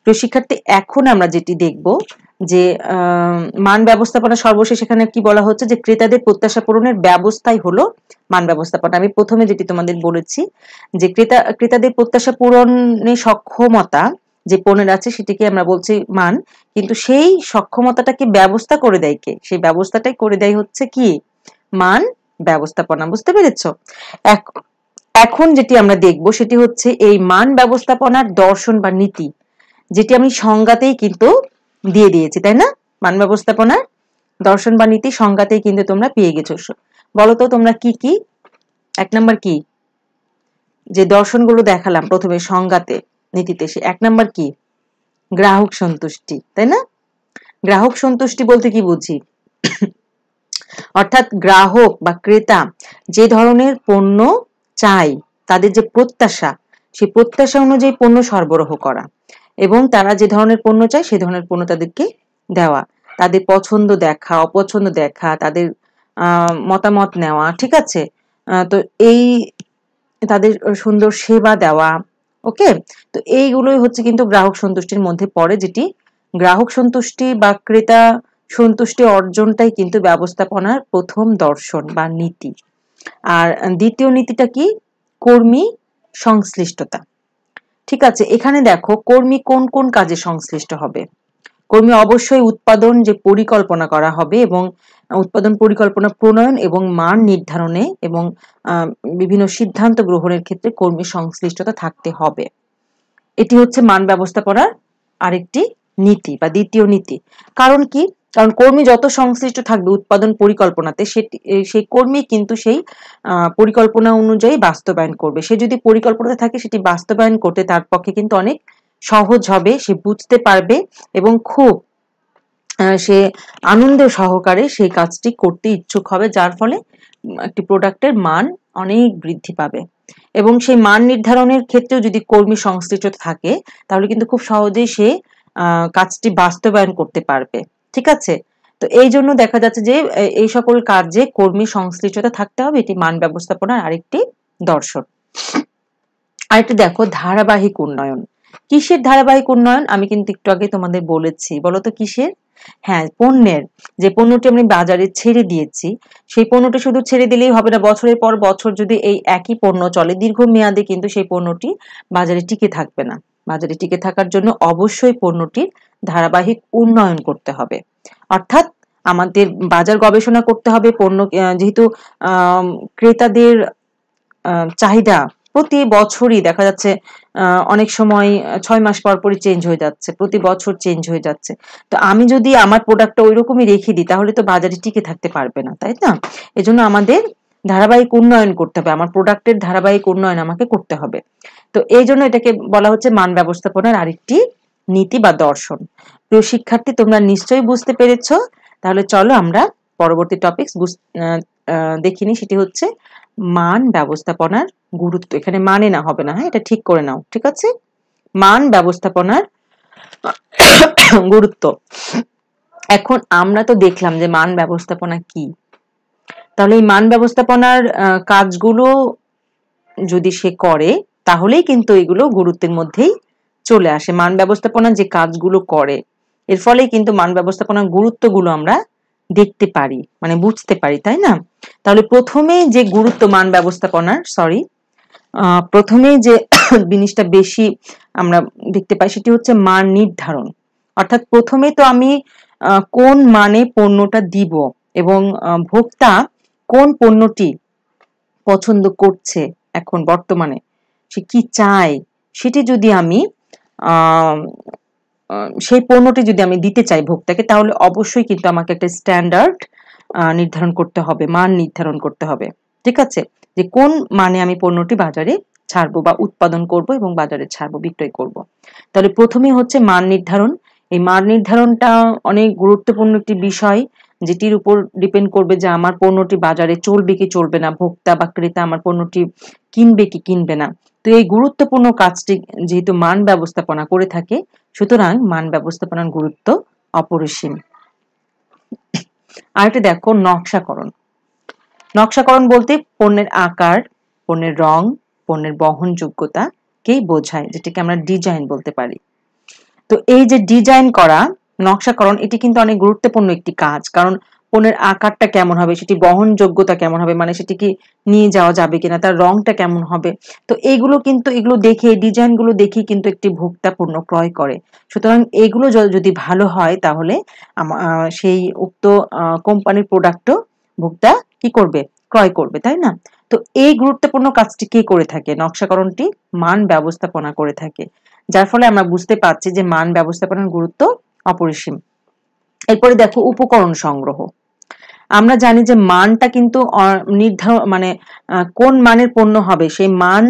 প্রিয় শিক্ষার্থী এখন আমরা যেটি দেখব যে মান ব্যবস্থাপনা সর্বশেষ এখানে কি বলা হচ্ছে যে ক্রেতাদের প্রত্যাশা পূরণের ব্যবস্থাই হলো মান ব্যবস্থাপনা আমি প্রথমে যেটি তোমাদের বলেছি যে ক্রেতা ক্রেতাদের প্রত্যাশা পূরণে সক্ষমতা যে পণ্যের আছে সেটিকে আমরা বলছি মান কিন্তু সেই সক্ষমতাটাকে ব্যবস্থা করে দেয় কে সেই ব্যবস্থাটাই করে দেয় হচ্ছে কি মান ব্যবস্থাপনা বুঝতে পেরেছ এখন যেটি আমরা দেখব সেটি হচ্ছে এই মান ব্যবস্থাপনার দর্শন বা নীতি যেটি আমি সংজ্ঞাতেই কিন্তু দিয়ে দিয়েছি তাই না মান ব্যবস্থাপনার দর্শন বা নীতি সংজ্ঞাতেই কিন্তু তোমরা পেয়ে গেছো বলো তো তোমরা কি কি এক নাম্বার কি যে দর্শনগুলো দেখালাম প্রথমে সংজ্ঞাতে নীতিতে সে এক নাম্বার কি গ্রাহক সন্তুষ্টি তাই না গ্রাহক সন্তুষ্টি বলতে কি বুঝি অর্থাৎ গ্রাহক বা ক্রেতা যে ধরনের পণ্য চাই তাদের যে প্রত্যাশা সেই প্রত্যাশা অনুযায়ী পণ্য সরবরাহ করা এবং তারা যে ধরনের পণ্য চায় সে ধরনের পণ্য তাদেরকে দেওয়া তাদের পছন্দ দেখা অপছন্দ দেখা তাদের মতামত নেওয়া ঠিক আছে তো এই তাদের সুন্দর সেবা দেওয়া ওকে তো এইগুলোই হচ্ছে কিন্তু গ্রাহক সন্তুষ্টির মধ্যে পড়ে যেটি গ্রাহক সন্তুষ্টি বা ক্রেতা সন্তুষ্টি অর্জনটাই কিন্তু ব্যবস্থাপনার প্রথম দর্শন বা নীতি আর দ্বিতীয় নীতিটা কি কর্মী সংশ্লিষ্টতা ঠিক আছে এখানে দেখো কর্মী কোন কোন কাজে সংশ্লিষ্ট হবে কর্মী অবশ্যই উৎপাদন যে পরিকল্পনা করা হবে এবং উৎপাদন পরিকল্পনা প্রণয়ন এবং মান নির্ধারণে এবং বিভিন্ন সিদ্ধান্ত গ্রহণের ক্ষেত্রে কর্মী সংশ্লিষ্টতা থাকতে হবে এটি হচ্ছে মান ব্যবস্থাপনার আরেকটি নীতি বা দ্বিতীয় নীতি কারণ কি কারণ কর্মী যত সংশ্লিষ্ট থাকবে উৎপাদন পরিকল্পনাতে সেটি সেই কর্মী কিন্তু সেই পরিকল্পনা অনুযায়ী বাস্তবায়ন করবে সে যদি পরিকল্পনাতে থাকে সেটি বাস্তবায়ন করতে তার পক্ষে কিন্তু অনেক সহজ হবে সে বুঝতে পারবে এবং খুব সে আনন্দ সহকারে সেই কাজটি করতে ইচ্ছুক হবে যার ফলে একটি প্রোডাক্টের মান অনেক বৃদ্ধি পাবে এবং সেই মান নির্ধারণের ক্ষেত্রেও যদি কর্মী সংশ্লিষ্ট থাকে তাহলে কিন্তু খুব সহজেই সে কাজটি বাস্তবায়ন করতে পারবে ঠিক আছে তো এই জন্য দেখা যাচ্ছে যে এই সকল কার্যে কর্মী সংশ্লিষ্টতা থাকতে হবে এটি মান ব্যবস্থাপনার আরেকটি দর্শন আরেকটি দেখো ধারাবাহিক উন্নয়ন কিসের ধারাবাহিক উন্নয়ন আমি কিন্তু একটু আগে তোমাদের বলেছি বলতো কিসের হ্যাঁ পণ্যের যে পণ্যটি আমি বাজারে ছেড়ে দিয়েছি সেই পণ্যটি শুধু ছেড়ে দিলেই হবে না বছরের পর বছর যদি এই একই পণ্য চলে দীর্ঘ মেয়াদে কিন্তু সেই পণ্যটি বাজারে টিকে থাকবে না বাজারে টিকে থাকার জন্য অবশ্যই পণ্যটির ধারাবাহিক উন্নয়ন করতে হবে অর্থাৎ আমাদের বাজার গবেষণা করতে হবে পণ্য যেহেতু ক্রেতাদের চাহিদা প্রতি বছরই দেখা যাচ্ছে অনেক সময় ছয় মাস পর পরই চেঞ্জ হয়ে যাচ্ছে প্রতি বছর চেঞ্জ হয়ে যাচ্ছে তো আমি যদি আমার প্রোডাক্টটা ওই রকমই রেখে দিই তাহলে তো বাজারে টিকে থাকতে পারবে না তাই না এজন্য আমাদের ধারাবাহিক উন্নয়ন করতে হবে আমার প্রোডাক্টের ধারাবাহিক উন্নয়ন আমাকে করতে হবে তো এই জন্য এটাকে বলা হচ্ছে মান ব্যবস্থাপনার আরেকটি নীতি বা দর্শন প্রিয় শিক্ষার্থী তোমরা নিশ্চয়ই বুঝতে পেরেছ তাহলে চলো আমরা পরবর্তী টপিক দেখিনি সেটি হচ্ছে মান ব্যবস্থাপনার গুরুত্ব এখানে মানে না হবে না হ্যাঁ এটা ঠিক করে নাও ঠিক আছে মান ব্যবস্থাপনার (coughs) গুরুত্ব এখন আমরা তো দেখলাম যে মান ব্যবস্থাপনা কি তাহলে এই মান ব্যবস্থাপনার কাজগুলো যদি সে করে তাহলেই কিন্তু এগুলো গুরুত্বের মধ্যেই চলে আসে মান ব্যবস্থাপনা যে কাজগুলো করে এর ফলে কিন্তু মান ব্যবস্থাপনার গুরুত্বগুলো আমরা দেখতে পারি মানে বুঝতে পারি তাই না তাহলে প্রথমে যে গুরুত্ব মান ব্যবস্থাপনার সরি প্রথমে যে (coughs) জিনিসটা বেশি আমরা দেখতে পাই সেটি হচ্ছে মান নির্ধারণ অর্থাৎ প্রথমে তো আমি কোন মানে পণ্যটা দিব এবং ভোক্তা কোন পণ্যটি পছন্দ করছে এখন বর্তমানে সে কি চায় সেটি যদি আমি সেই পণ্যটি যদি আমি দিতে চাই ভোক্তাকে তাহলে অবশ্যই কিন্তু আমাকে একটা স্ট্যান্ডার্ড নির্ধারণ করতে হবে মান নির্ধারণ করতে হবে ঠিক আছে যে কোন মানে আমি পণ্যটি বাজারে ছাড়বো বা উৎপাদন করব এবং বাজারে ছাড়বো বিক্রয় করব। তাহলে প্রথমে হচ্ছে মান নির্ধারণ এই মান নির্ধারণটা অনেক গুরুত্বপূর্ণ একটি বিষয় যেটির উপর ডিপেন্ড করবে যে আমার পণ্যটি বাজারে চলবে কি চলবে না ভোক্তা বা ক্রেতা আমার পণ্যটি কিনবে কি কিনবে না তো এই গুরুত্বপূর্ণ কাজটি যেহেতু মান ব্যবস্থাপনা করে থাকে সুতরাং মান ব্যবস্থাপনার গুরুত্ব অপরিসীম আর আরেকটি দেখো নকশাকরণ নকশাকরণ বলতে পণ্যের আকার পণ্যের রং পণ্যের বহনযোগ্যতাকেই বোঝায় যেটাকে আমরা ডিজাইন বলতে পারি তো এই যে ডিজাইন করা নকশাকরণ এটি কিন্তু অনেক গুরুত্বপূর্ণ একটি কাজ কারণ পণ্যের আকারটা কেমন হবে সেটি বহনযোগ্যতা কেমন হবে মানে সেটি কি নিয়ে যাওয়া যাবে কিনা তার রংটা কেমন হবে তো এইগুলো কিন্তু এগুলো দেখে ডিজাইনগুলো দেখে কিন্তু একটি ভোক্তা ক্রয় করে সুতরাং এগুলো যদি ভালো হয় তাহলে সেই উক্ত কোম্পানির প্রোডাক্টও ভোক্তা কি করবে ক্রয় করবে তাই না তো এই গুরুত্বপূর্ণ কাজটি কে করে থাকে নকশাকরণটি মান ব্যবস্থাপনা করে থাকে যার ফলে আমরা বুঝতে পারছি যে মান ব্যবস্থাপনার গুরুত্ব অপরিসীম এরপরে দেখো উপকরণ সংগ্রহ আমরা জানি যে মানটা কিন্তু নির্ধারণ মানে কোন মানের পণ্য হবে সেই মান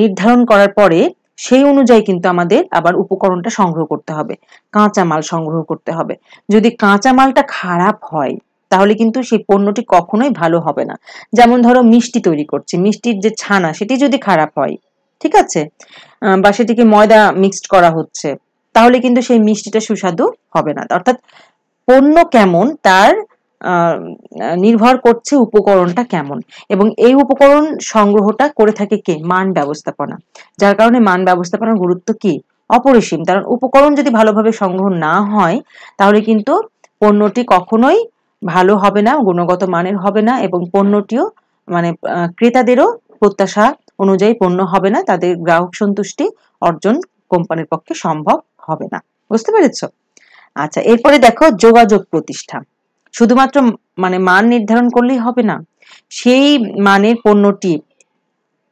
নির্ধারণ করার পরে সেই অনুযায়ী কিন্তু আমাদের আবার উপকরণটা সংগ্রহ করতে হবে কাঁচামাল সংগ্রহ করতে হবে যদি কাঁচামালটা খারাপ হয় তাহলে কিন্তু সেই পণ্যটি কখনোই ভালো হবে না যেমন ধরো মিষ্টি তৈরি করছে মিষ্টির যে ছানা সেটি যদি খারাপ হয় ঠিক আছে বা সেটিকে ময়দা মিক্সড করা হচ্ছে তাহলে কিন্তু সেই মিষ্টিটা সুস্বাদু হবে না অর্থাৎ পণ্য কেমন তার নির্ভর করছে উপকরণটা কেমন এবং এই উপকরণ সংগ্রহটা করে থাকে কে মান ব্যবস্থাপনা যার কারণে মান ব্যবস্থাপনার গুরুত্ব কি অপরিসীম কারণ উপকরণ যদি ভালোভাবে সংগ্রহ না হয় তাহলে কিন্তু পণ্যটি কখনোই ভালো হবে না গুণগত মানের হবে না এবং পণ্যটিও মানে ক্রেতাদেরও প্রত্যাশা অনুযায়ী পণ্য হবে না তাদের গ্রাহক সন্তুষ্টি অর্জন কোম্পানির পক্ষে সম্ভব হবে না বুঝতে পেরেছ আচ্ছা এরপরে দেখো যোগাযোগ প্রতিষ্ঠা শুধুমাত্র মানে মান নির্ধারণ করলেই হবে না সেই মানের পণ্যটি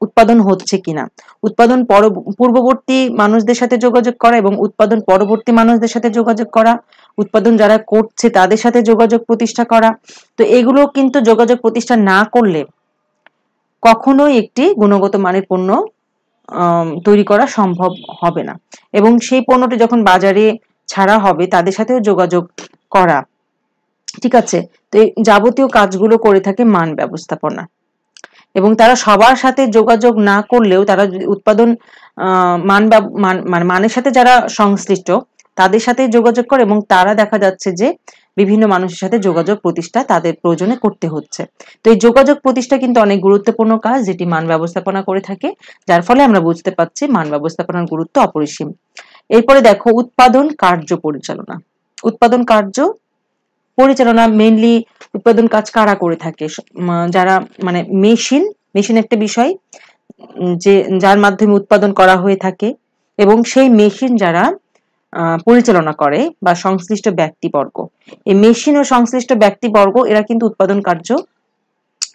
উৎপাদন হচ্ছে কিনা উৎপাদন পূর্ববর্তী মানুষদের সাথে যোগাযোগ করা এবং উৎপাদন পরবর্তী মানুষদের সাথে যোগাযোগ করা উৎপাদন যারা করছে তাদের সাথে যোগাযোগ প্রতিষ্ঠা করা তো এগুলো কিন্তু যোগাযোগ প্রতিষ্ঠা না করলে কখনোই একটি গুণগত মানের পণ্য তৈরি করা সম্ভব হবে না এবং সেই পণ্যটি যখন বাজারে ছাড়া হবে তাদের সাথেও যোগাযোগ করা ঠিক আছে তো এই যাবতীয় কাজগুলো করে থাকে মান ব্যবস্থাপনা এবং তারা সবার সাথে যোগাযোগ না করলেও তারা উৎপাদন মান মানে মানের সাথে যারা সংশ্লিষ্ট তাদের সাথে যোগাযোগ করে এবং তারা দেখা যাচ্ছে যে বিভিন্ন মানুষের সাথে যোগাযোগ প্রতিষ্ঠা তাদের প্রয়োজনে করতে হচ্ছে তো এই যোগাযোগ প্রতিষ্ঠা কিন্তু অনেক গুরুত্বপূর্ণ কাজ যেটি মান ব্যবস্থাপনা করে থাকে যার ফলে আমরা বুঝতে পারছি মান ব্যবস্থাপনার গুরুত্ব অপরিসীম এরপরে দেখো উৎপাদন কার্য পরিচালনা উৎপাদন কার্য পরিচালনা মেনলি উৎপাদন কাজ কারা করে থাকে যারা মানে মেশিন মেশিন একটা বিষয় যে যার মাধ্যমে উৎপাদন করা হয়ে থাকে এবং সেই মেশিন যারা পরিচালনা করে বা সংশ্লিষ্ট ব্যক্তিবর্গ এই মেশিন ও সংশ্লিষ্ট ব্যক্তিবর্গ এরা কিন্তু উৎপাদন কার্য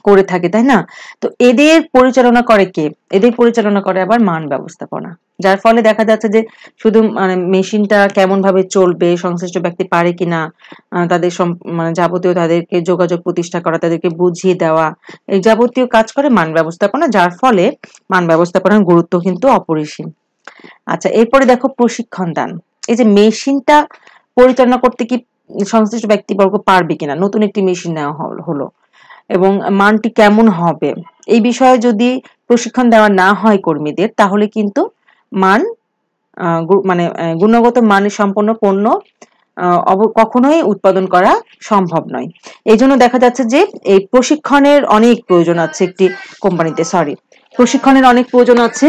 করে থাকে তাই না তো এদের পরিচালনা করে কে এদের পরিচালনা করে আবার মান ব্যবস্থাপনা যার ফলে দেখা যাচ্ছে যে শুধু মানে মেশিনটা কেমন ভাবে চলবে সংশ্লিষ্ট ব্যক্তি পারে কিনা তাদের মানে যাবতীয় তাদেরকে যোগাযোগ প্রতিষ্ঠা করা তাদেরকে বুঝিয়ে দেওয়া এই যাবতীয় কাজ করে মান ব্যবস্থাপনা যার ফলে মান ব্যবস্থাপনার গুরুত্ব কিন্তু অপরিসীম আচ্ছা এরপরে দেখো প্রশিক্ষণ দান এই যে মেশিনটা পরিচালনা করতে কি সংশ্লিষ্ট ব্যক্তিবর্গ পারবে কিনা নতুন একটি মেশিন নেওয়া হলো এবং মানটি কেমন হবে এই বিষয়ে যদি প্রশিক্ষণ দেওয়া না হয় কর্মীদের তাহলে কিন্তু মান মানে গুণগত মানে সম্পন্ন পণ্য কখনোই উৎপাদন করা সম্ভব নয় এই জন্য দেখা যাচ্ছে যে এই প্রশিক্ষণের অনেক প্রয়োজন আছে একটি কোম্পানিতে সরি প্রশিক্ষণের অনেক প্রয়োজন আছে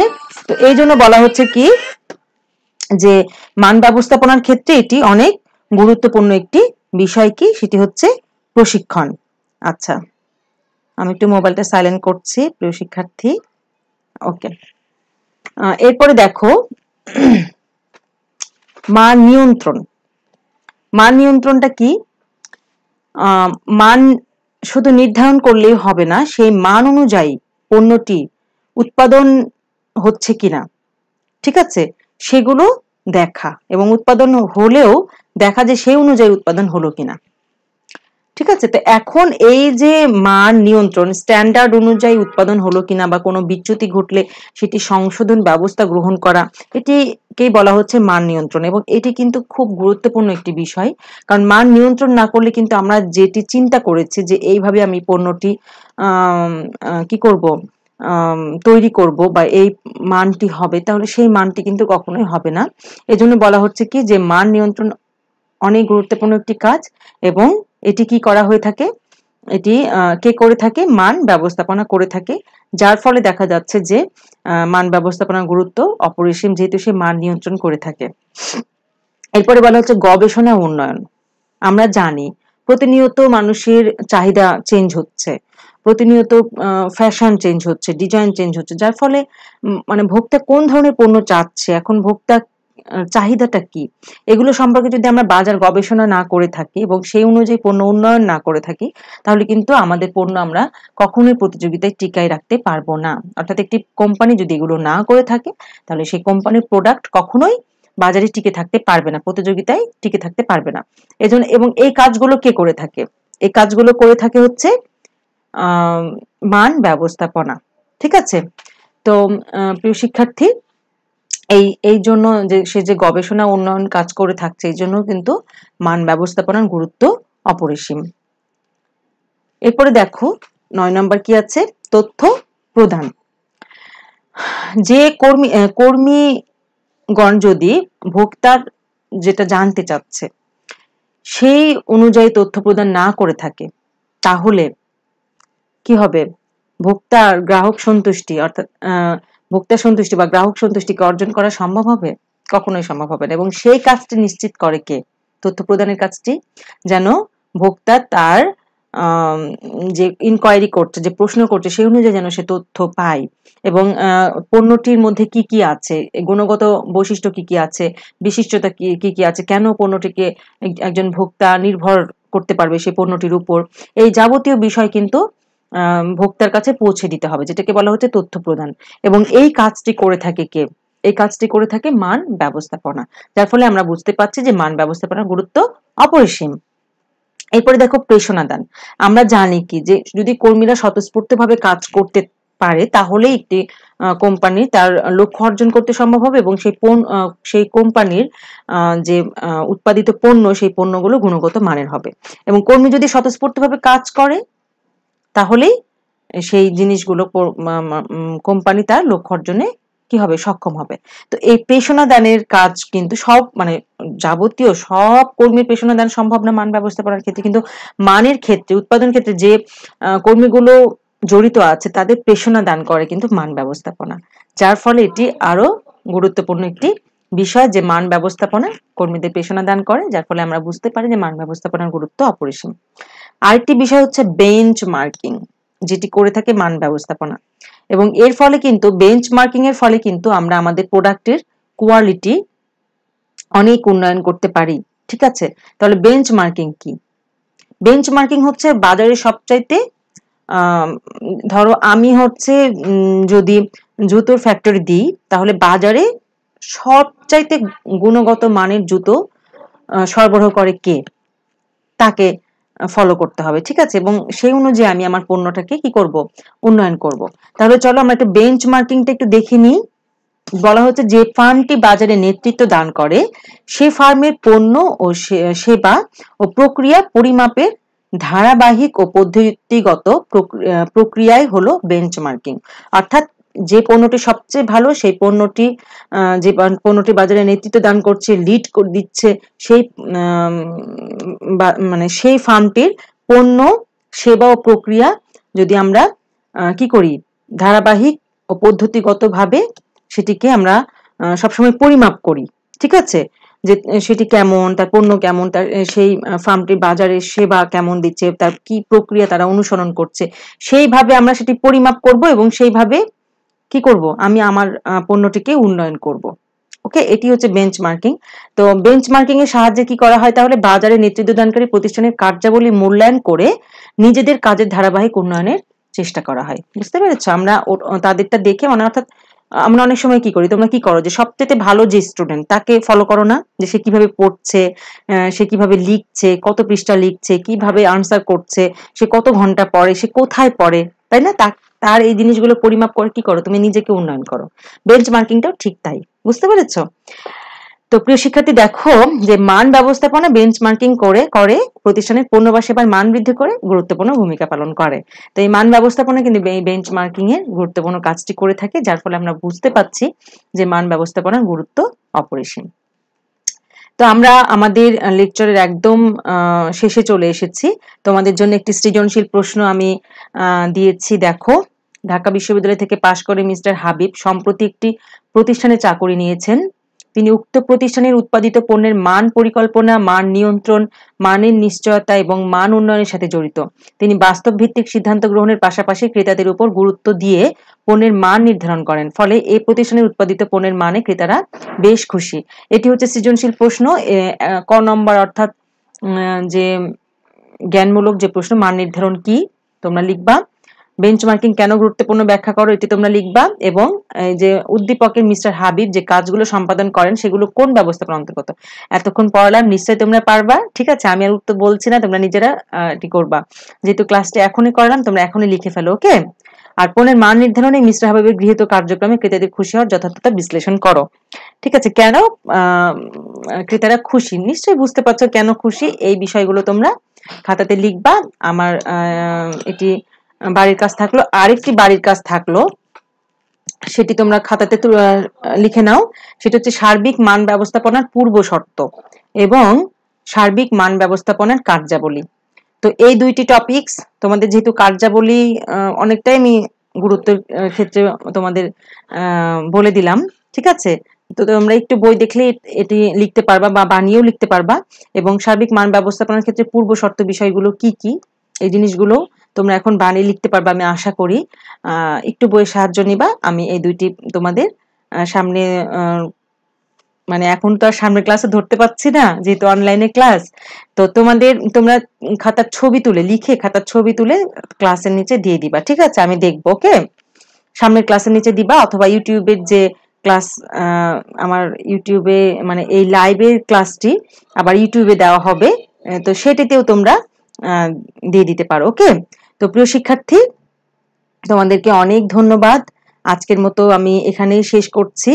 তো এই জন্য বলা হচ্ছে কি যে মান ব্যবস্থাপনার ক্ষেত্রে এটি অনেক গুরুত্বপূর্ণ একটি বিষয় কি সেটি হচ্ছে প্রশিক্ষণ আচ্ছা আমি একটু মোবাইলটা সাইলেন্ট করছি প্রিয় শিক্ষার্থী ওকে এরপরে দেখো (clears throat) মান নিয়ন্ত্রণ মান নিয়ন্ত্রণটা কি মান শুধু নির্ধারণ করলেই হবে না সেই মান অনুযায়ী পণ্যটি উৎপাদন হচ্ছে কিনা ঠিক আছে সেগুলো দেখা এবং উৎপাদন হলেও দেখা যে সেই অনুযায়ী উৎপাদন হলো কিনা ঠিক আছে তো এখন এই যে মান নিয়ন্ত্রণ স্ট্যান্ডার্ড অনুযায়ী উৎপাদন হলো কিনা বা কোনো বিচ্যুতি ঘটলে সেটি সংশোধন ব্যবস্থা গ্রহণ করা এটিকেই বলা হচ্ছে মান নিয়ন্ত্রণ এবং এটি কিন্তু খুব গুরুত্বপূর্ণ একটি বিষয় কারণ মান নিয়ন্ত্রণ না করলে কিন্তু আমরা যেটি চিন্তা করেছি যে এইভাবে আমি পণ্যটি কি করব তৈরি করব বা এই মানটি হবে তাহলে সেই মানটি কিন্তু কখনোই হবে না এজন্য বলা হচ্ছে কি যে মান নিয়ন্ত্রণ অনেক গুরুত্বপূর্ণ একটি কাজ এবং এটি কি করা হয়ে থাকে এটি কে করে থাকে মান ব্যবস্থাপনা করে থাকে যার ফলে দেখা যাচ্ছে যে মান ব্যবস্থাপনার গুরুত্ব অপরিসীম যেহেতু সে মান নিয়ন্ত্রণ করে থাকে এরপরে বলা হচ্ছে গবেষণা উন্নয়ন আমরা জানি প্রতিনিয়ত মানুষের চাহিদা চেঞ্জ হচ্ছে প্রতিনিয়ত ফ্যাশন চেঞ্জ হচ্ছে ডিজাইন চেঞ্জ হচ্ছে যার ফলে মানে ভোক্তা কোন ধরনের পণ্য চাচ্ছে এখন ভোক্তা চাহিদাটা কি এগুলো সম্পর্কে যদি আমরা বাজার গবেষণা না করে থাকি এবং সেই অনুযায়ী পণ্য উন্নয়ন না করে থাকি তাহলে কিন্তু আমাদের পণ্য আমরা কখনোই প্রতিযোগিতায় টিকায় রাখতে পারবো না অর্থাৎ একটি কোম্পানি যদি এগুলো না করে থাকে তাহলে সেই কোম্পানির প্রোডাক্ট কখনোই বাজারে টিকে থাকতে পারবে না প্রতিযোগিতায় টিকে থাকতে পারবে না এজন্য এবং এই কাজগুলো কে করে থাকে এই কাজগুলো করে থাকে হচ্ছে মান ব্যবস্থাপনা ঠিক আছে তো প্রিয় শিক্ষার্থী এই এই জন্য যে সে যে গবেষণা উন্নয়ন কাজ করে থাকছে এই জন্য কিন্তু মান ব্যবস্থাপনার গুরুত্ব অপরিসীম এরপরে দেখো নয় নম্বর কি আছে তথ্য প্রদান যে কর্মী কর্মীগণ যদি ভোক্তার যেটা জানতে চাচ্ছে সেই অনুযায়ী তথ্য প্রদান না করে থাকে তাহলে কি হবে ভোক্তা গ্রাহক সন্তুষ্টি অর্থাৎ ভোক্তা সন্তুষ্টি বা গ্রাহক সন্তুষ্টিকে অর্জন করা সম্ভব হবে কখনোই সম্ভব হবে না এবং সেই কাজটি নিশ্চিত করে কে তথ্য প্রদানের কাজটি যেন ভোক্তা তার যে ইনকোয়ারি করছে যে প্রশ্ন করছে সেই অনুযায়ী যেন সে তথ্য পায় এবং পণ্যটির মধ্যে কি কি আছে গুণগত বৈশিষ্ট্য কি কি আছে বিশিষ্টতা কি কি আছে কেন পণ্যটিকে একজন ভোক্তা নির্ভর করতে পারবে সেই পণ্যটির উপর এই যাবতীয় বিষয় কিন্তু ভোক্তার কাছে পৌঁছে দিতে হবে যেটাকে বলা হচ্ছে তথ্য প্রদান এবং এই কাজটি করে থাকে কে এই কাজটি করে থাকে মান ব্যবস্থাপনা যার ফলে আমরা বুঝতে পারছি যে মান ব্যবস্থাপনার গুরুত্ব অপরিসীম এরপরে দেখো প্রেষণাদান আমরা জানি কি যে যদি কর্মীরা ভাবে কাজ করতে পারে তাহলেই একটি কোম্পানি তার লক্ষ্য অর্জন করতে সম্ভব হবে এবং সেই পণ্য সেই কোম্পানির যে উৎপাদিত পণ্য সেই পণ্যগুলো গুণগত মানের হবে এবং কর্মী যদি স্বতঃস্ফূর্তভাবে কাজ করে তাহলেই সেই জিনিসগুলো কোম্পানি তার লক্ষ্য অর্জনে কি হবে সক্ষম হবে তো এই দানের কাজ কিন্তু সব মানে যাবতীয় সব কর্মীর দান সম্ভব না মান ব্যবস্থাপনার ক্ষেত্রে কিন্তু মানের ক্ষেত্রে উৎপাদন ক্ষেত্রে যে কর্মীগুলো জড়িত আছে তাদের পেশনা দান করে কিন্তু মান ব্যবস্থাপনা যার ফলে এটি আরো গুরুত্বপূর্ণ একটি বিষয় যে মান ব্যবস্থাপনা কর্মীদের পেশনা দান করে যার ফলে আমরা বুঝতে পারি যে মান ব্যবস্থাপনার গুরুত্ব অপরিসীম আরেকটি বিষয় হচ্ছে বেঞ্চ মার্কিং যেটি করে থাকে মান ব্যবস্থাপনা এবং এর ফলে কিন্তু বেঞ্চ মার্কিং এর ফলে কিন্তু আমরা আমাদের প্রোডাক্টের কোয়ালিটি অনেক উন্নয়ন করতে পারি ঠিক আছে তাহলে বেঞ্চ মার্কিং কি বেঞ্চ মার্কিং হচ্ছে বাজারে সবচাইতে ধরো আমি হচ্ছে যদি জুতোর ফ্যাক্টরি দিই তাহলে বাজারে সবচাইতে গুণগত মানের জুতো সরবরাহ করে কে তাকে ফলো করতে হবে ঠিক আছে এবং সেই অনুযায়ী আমি আমার পণ্যটাকে কি করব উন্নয়ন করব তাহলে চলো আমরা একটা বেঞ্চ মার্কিংটা একটু দেখে নিই বলা হচ্ছে যে ফার্মটি বাজারে নেতৃত্ব দান করে সে ফার্মের পণ্য ও সেবা ও প্রক্রিয়া পরিমাপের ধারাবাহিক ও পদ্ধতিগত প্রক্রিয়ায় হলো বেঞ্চমার্কিং অর্থাৎ যে পণ্যটি সবচেয়ে ভালো সেই পণ্যটি যে পণ্যটি বাজারে নেতৃত্ব দান করছে লিড দিচ্ছে সেই মানে সেই ফার্মটির পণ্য সেবা ও প্রক্রিয়া যদি আমরা কি করি ধারাবাহিক ও পদ্ধতিগতভাবে সেটিকে আমরা সবসময় পরিমাপ করি ঠিক আছে যে সেটি কেমন তার পণ্য কেমন তার সেই ফার্মটি বাজারে সেবা কেমন দিচ্ছে তার কি প্রক্রিয়া তারা অনুসরণ করছে সেইভাবে আমরা সেটি পরিমাপ করব এবং সেইভাবে কি করব আমি আমার পণ্যটিকে উন্নয়ন করব ওকে এটি হচ্ছে বেঞ্চ মার্কিং তো বেঞ্চ মার্কিং এর সাহায্যে কি করা হয় তাহলে বাজারে নেতৃত্বদানকারী প্রতিষ্ঠানের কার্যাবলী মূল্যায়ন করে নিজেদের কাজের ধারাবাহিক উন্নয়নের চেষ্টা করা হয় বুঝতে পেরেছ আমরা তাদেরটা দেখে মানে অর্থাৎ আমরা অনেক সময় কি করি তোমরা কি করো যে সবচেয়ে ভালো যে স্টুডেন্ট তাকে ফলো করো না যে সে কিভাবে পড়ছে সে কিভাবে লিখছে কত পৃষ্ঠা লিখছে কিভাবে আনসার করছে সে কত ঘন্টা পড়ে সে কোথায় পড়ে তাই না তার এই জিনিসগুলো পরিমাপ করে কি করো তুমি নিজেকে উন্নয়ন করো বেঞ্চ মার্কিংটাও ঠিক তাই বুঝতে পেরেছ তো প্রিয় শিক্ষার্থী দেখো যে মান ব্যবস্থাপনা বেঞ্চ মার্কিং করে করে প্রতিষ্ঠানের পণ্য বা সেবার মান বৃদ্ধি করে গুরুত্বপূর্ণ ভূমিকা পালন করে তো এই মান ব্যবস্থাপনা কিন্তু এই বেঞ্চ মার্কিং এর গুরুত্বপূর্ণ কাজটি করে থাকে যার ফলে আমরা বুঝতে পাচ্ছি যে মান ব্যবস্থাপনার গুরুত্ব অপরিসীম তো আমরা আমাদের লেকচারের একদম শেষে চলে এসেছি তোমাদের জন্য একটি সৃজনশীল প্রশ্ন আমি দিয়েছি দেখো ঢাকা বিশ্ববিদ্যালয় থেকে পাশ করে মিস্টার হাবিব সম্প্রতি একটি প্রতিষ্ঠানে চাকরি নিয়েছেন তিনি উক্ত প্রতিষ্ঠানের উৎপাদিত পণ্যের মান পরিকল্পনা মান নিয়ন্ত্রণ মানের নিশ্চয়তা এবং মান উন্নয়নের সাথে জড়িত তিনি বাস্তব ভিত্তিক সিদ্ধান্ত গ্রহণের পাশাপাশি ক্রেতাদের উপর গুরুত্ব দিয়ে পণ্যের মান নির্ধারণ করেন ফলে এই প্রতিষ্ঠানের উৎপাদিত পণ্যের মানে ক্রেতারা বেশ খুশি এটি হচ্ছে সৃজনশীল প্রশ্ন ক নম্বর অর্থাৎ যে জ্ঞানমূলক যে প্রশ্ন মান নির্ধারণ কি তোমরা লিখবা বেঞ্চমার্কিং কেন গুরুত্বপূর্ণ ব্যাখ্যা করো এটি তোমরা লিখবা এবং যে উদ্দীপকের মিস্টার হাবিব যে কাজগুলো সম্পাদন করেন সেগুলো কোন ব্যবস্থাপনা অন্তর্গত এতক্ষণ পড়ালাম নিশ্চয়ই তোমরা পারবা ঠিক আছে আমি আর উত্তর বলছি না তোমরা নিজেরা এটি করবা যেহেতু ক্লাসটি এখনই করলাম তোমরা এখনই লিখে ফেলো ওকে আর পণ্যের মান নির্ধারণে মিস্টার হাবিবের গৃহীত কার্যক্রমে ক্রেতাদের খুশি হওয়ার যথার্থতা বিশ্লেষণ করো ঠিক আছে কেন ক্রেতারা খুশি নিশ্চয়ই বুঝতে পারছো কেন খুশি এই বিষয়গুলো তোমরা খাতাতে লিখবা আমার এটি বাড়ির কাজ থাকলো আরেকটি বাড়ির কাজ থাকলো সেটি তোমরা খাতাতে লিখে নাও সেটা হচ্ছে সার্বিক মান ব্যবস্থাপনার পূর্ব শর্ত এবং সার্বিক মান ব্যবস্থাপনার কার্যাবলী তো এই দুইটি টপিকস তোমাদের যেহেতু কার্যাবলী অনেকটাই আমি গুরুত্বের ক্ষেত্রে তোমাদের বলে দিলাম ঠিক আছে তো তোমরা একটু বই দেখলে এটি লিখতে পারবা বা বানিয়েও লিখতে পারবা এবং সার্বিক মান ব্যবস্থাপনার ক্ষেত্রে পূর্ব শর্ত বিষয়গুলো কি কি এই জিনিসগুলো তোমরা এখন বানিয়ে লিখতে পারবা আমি আশা করি একটু বইয়ের সাহায্য নিবা আমি এই দুইটি তোমাদের সামনে মানে এখন তো আর সামনে ক্লাসে ধরতে পারছি না যেহেতু অনলাইনে ক্লাস তো তোমাদের তোমরা খাতার ছবি তুলে লিখে খাতার ছবি তুলে ক্লাসের নিচে দিয়ে দিবা ঠিক আছে আমি দেখবো ওকে সামনের ক্লাসের নিচে দিবা অথবা ইউটিউবের যে ক্লাস আমার ইউটিউবে মানে এই লাইভের ক্লাসটি আবার ইউটিউবে দেওয়া হবে তো সেটিতেও তোমরা দিয়ে দিতে পারো ওকে তো প্রিয় শিক্ষার্থী তোমাদেরকে অনেক ধন্যবাদ আজকের মতো আমি এখানেই শেষ করছি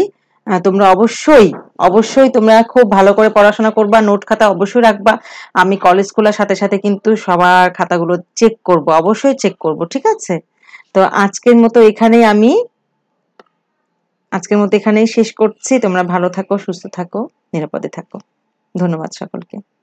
তোমরা অবশ্যই অবশ্যই তোমরা খুব ভালো করে পড়াশোনা করবা নোট খাতা অবশ্যই রাখবা আমি কলেজ খোলার সাথে সাথে কিন্তু সবার খাতাগুলো চেক করব অবশ্যই চেক করব ঠিক আছে তো আজকের মতো এখানেই আমি আজকের মতো এখানেই শেষ করছি তোমরা ভালো থাকো সুস্থ থাকো নিরাপদে থাকো ধন্যবাদ সকলকে